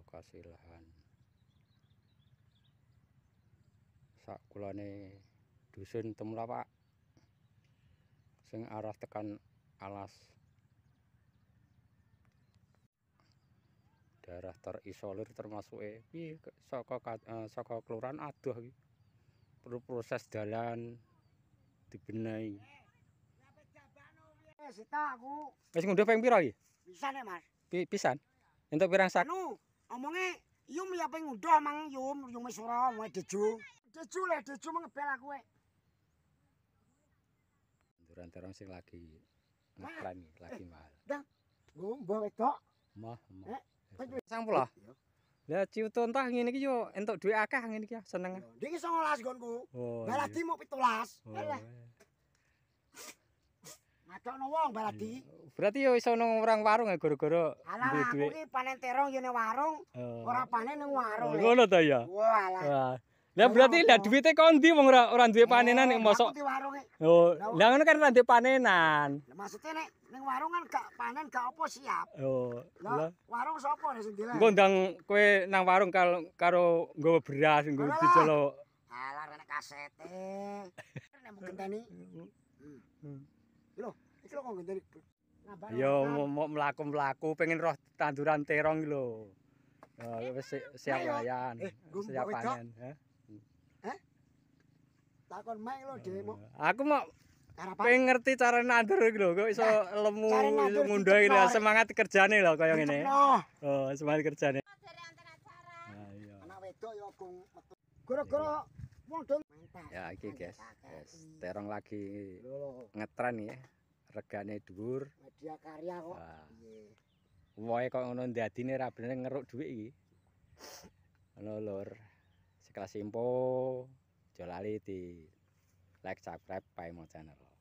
alokasi lahan sakulane dusun temulawak sing arah tekan alas daerah terisolir termasuk e, iki saka e, saka kelurahan adoh iki perlu proses jalan dibenahi eh, wis tak aku wis ngundhuh ping pira iki pisan mas pisan entuk pirang sak omongnya yum ya pengen udah mang yum yum mesura mau dejo dejo lah dejo mang pelak gue duran terong sih lagi ngapain lagi eh, mahal. dan gue bawa itu mah mah eh, sang pula Lah ciu tontah ngene iki yo entuk dhuwit akeh ngene iki seneng. Dhiki 19 gonku. Lah lagi mau 17. Lah Gak wong berarti. Berarti ya iso nang orang warung ya gara-gara duwe duwe. Ala panen terong yene warung. Oh. Ora panen nang warung. Ngono ta ya. Wah. Lah berarti lah duwite kok ndi wong ora ora duwe panenan nek eh, mosok. Yo, oh, lah ngono kan ora duwe panenan. Maksudnya nek ning warung kan gak panen gak apa siap. Yo. Oh, lah warung sapa nek sing dilan? Ngundang kowe nang warung kalau karo nggowo beras nggo dicelo. Alah rene kasete. Nek mung ngenteni. Hmm. Hmm. Hmm. Loh, Iki kok ngendi? Ya mau mlaku-mlaku pengen roh tanduran terong lho. Ya wis eh, siap layan, eh, siap panen, ya. Eh. Takon meng lho demo. Aku mau pengen ngerti cara nandur iki lho kok iso lemu ngundha iki semangat kerjane lho kaya ngene. Oh, semangat kerjane. Nah, iya. Gara-gara wong Ya iki guys, terong lagi ngetren ya. regane dhuwur. Media karya kok. Ah. Wae kok ngono dadine ra bener ngeruk dhuwit iki. Ono lur. Sekelas info jolali di like subscribe Paimo channel.